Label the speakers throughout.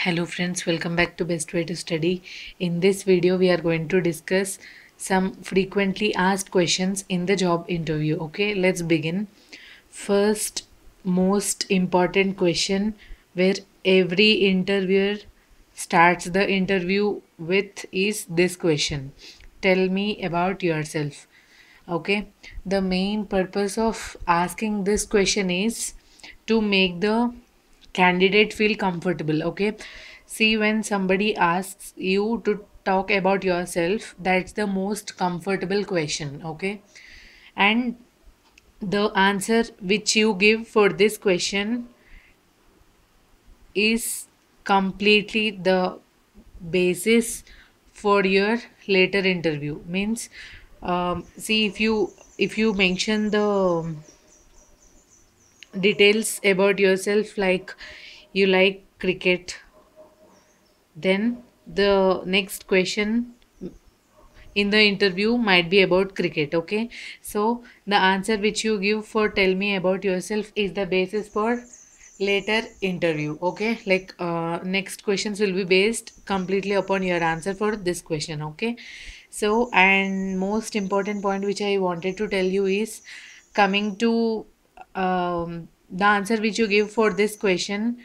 Speaker 1: hello friends welcome back to best way to study in this video we are going to discuss some frequently asked questions in the job interview okay let's begin first most important question where every interviewer starts the interview with is this question tell me about yourself okay the main purpose of asking this question is to make the candidate feel comfortable okay see when somebody asks you to talk about yourself that's the most comfortable question okay and the answer which you give for this question is completely the basis for your later interview means um, see if you if you mention the details about yourself like you like cricket then the next question in the interview might be about cricket okay so the answer which you give for tell me about yourself is the basis for later interview okay like uh, next questions will be based completely upon your answer for this question okay so and most important point which i wanted to tell you is coming to um, the answer which you give for this question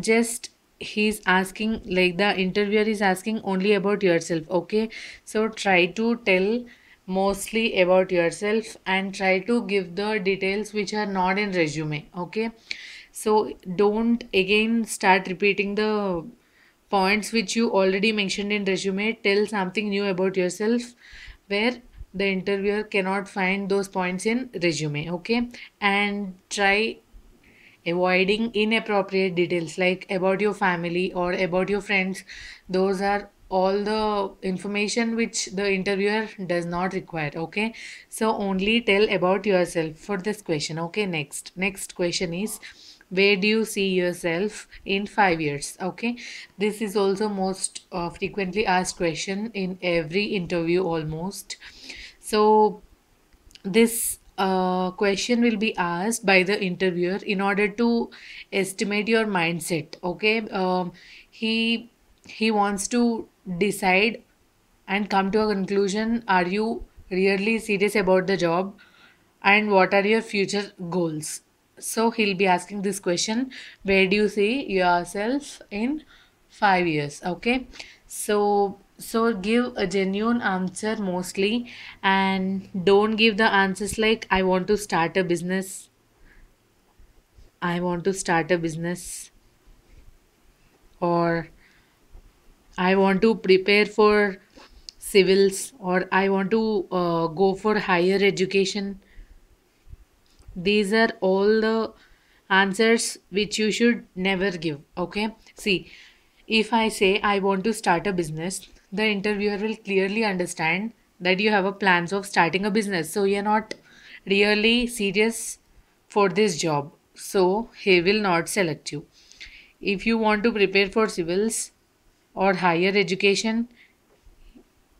Speaker 1: just he's asking like the interviewer is asking only about yourself okay so try to tell mostly about yourself and try to give the details which are not in resume okay so don't again start repeating the points which you already mentioned in resume tell something new about yourself where the interviewer cannot find those points in resume okay and try avoiding inappropriate details like about your family or about your friends those are all the information which the interviewer does not require okay so only tell about yourself for this question okay next next question is where do you see yourself in five years okay this is also most uh, frequently asked question in every interview almost so this uh, question will be asked by the interviewer in order to estimate your mindset okay um, he he wants to decide and come to a conclusion are you really serious about the job and what are your future goals so he'll be asking this question where do you see yourself in five years okay so so give a genuine answer mostly and don't give the answers like i want to start a business i want to start a business or i want to prepare for civils or i want to uh, go for higher education these are all the answers which you should never give okay see if i say i want to start a business the interviewer will clearly understand that you have a plans of starting a business so you're not really serious for this job so he will not select you if you want to prepare for civils or higher education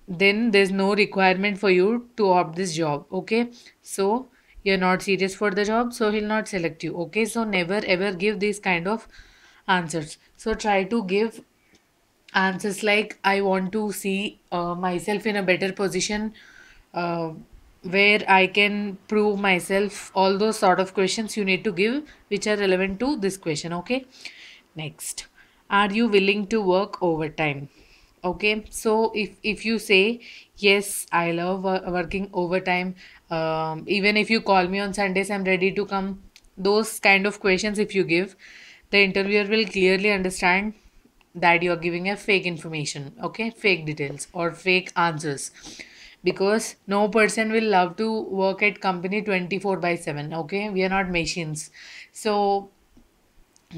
Speaker 1: then there's no requirement for you to opt this job okay so you're not serious for the job so he'll not select you okay so never ever give these kind of answers so try to give answers like i want to see uh, myself in a better position uh, where i can prove myself all those sort of questions you need to give which are relevant to this question okay next are you willing to work overtime okay so if if you say yes i love uh, working overtime um, even if you call me on sundays i'm ready to come those kind of questions if you give the interviewer will clearly understand that you are giving a fake information okay fake details or fake answers because no person will love to work at company 24 by 7 okay we are not machines so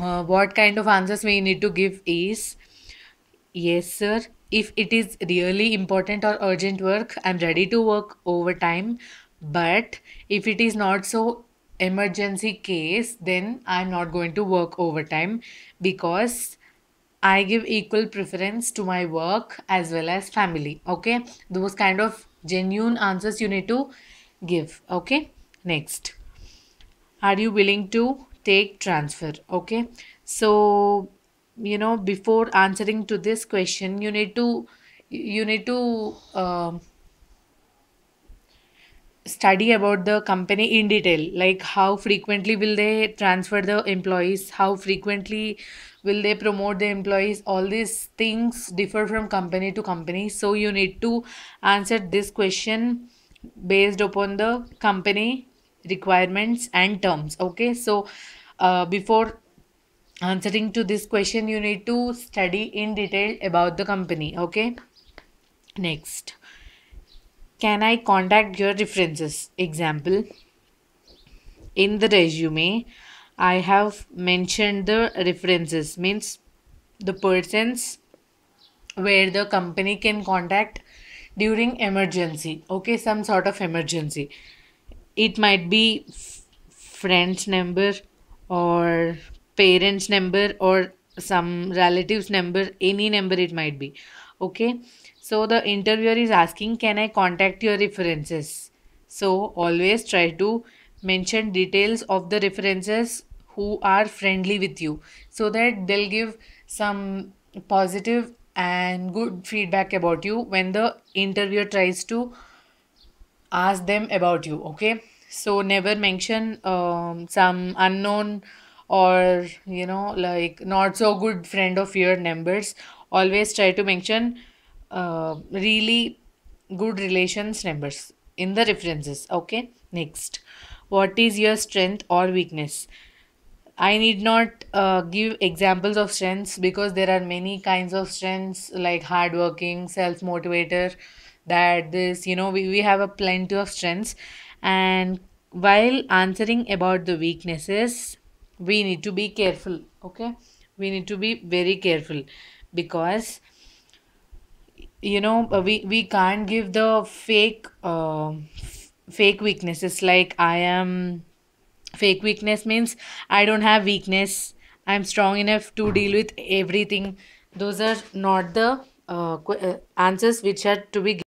Speaker 1: uh, what kind of answers we need to give is yes sir if it is really important or urgent work i'm ready to work overtime but if it is not so emergency case then i'm not going to work overtime because i give equal preference to my work as well as family okay those kind of genuine answers you need to give okay next are you willing to take transfer okay so you know before answering to this question you need to you need to uh, study about the company in detail like how frequently will they transfer the employees how frequently will they promote the employees all these things differ from company to company so you need to answer this question based upon the company requirements and terms okay so uh, before answering to this question you need to study in detail about the company okay next can i contact your references example in the resume i have mentioned the references means the persons where the company can contact during emergency okay some sort of emergency it might be friends number or parents number or some relatives number any number it might be okay so the interviewer is asking can i contact your references so always try to mention details of the references who are friendly with you so that they'll give some positive and good feedback about you when the interviewer tries to ask them about you okay so never mention um, some unknown or you know like not so good friend of your members always try to mention uh, really good relations numbers in the references okay next what is your strength or weakness i need not uh, give examples of strengths because there are many kinds of strengths like hardworking self-motivator that this you know we, we have a plenty of strengths and while answering about the weaknesses we need to be careful okay we need to be very careful because you know uh, we we can't give the fake uh, fake weaknesses like i am fake weakness means i don't have weakness i'm strong enough to deal with everything those are not the uh, uh answers which are to be